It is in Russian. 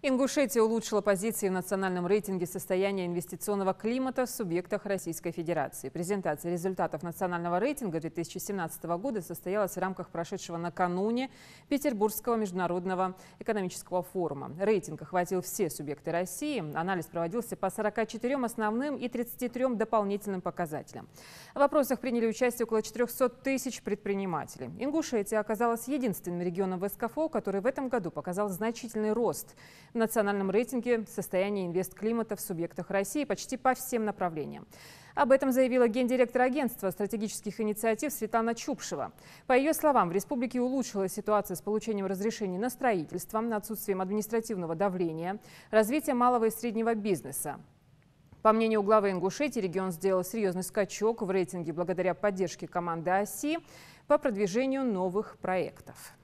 Ингушетия улучшила позиции в национальном рейтинге состояния инвестиционного климата в субъектах Российской Федерации. Презентация результатов национального рейтинга 2017 года состоялась в рамках прошедшего накануне Петербургского международного экономического форума. Рейтинг охватил все субъекты России. Анализ проводился по 44 основным и 33 дополнительным показателям. В вопросах приняли участие около 400 тысяч предпринимателей. Ингушетия оказалась единственным регионом в СКФО, который в этом году показал значительный рост. В национальном рейтинге состояние инвестклимата в субъектах России почти по всем направлениям. Об этом заявила гендиректор агентства стратегических инициатив Светлана Чупшева. По ее словам, в республике улучшилась ситуация с получением разрешений на строительство, на отсутствием административного давления, развитие малого и среднего бизнеса. По мнению главы Ингушетии, регион сделал серьезный скачок в рейтинге благодаря поддержке команды ОСИ по продвижению новых проектов.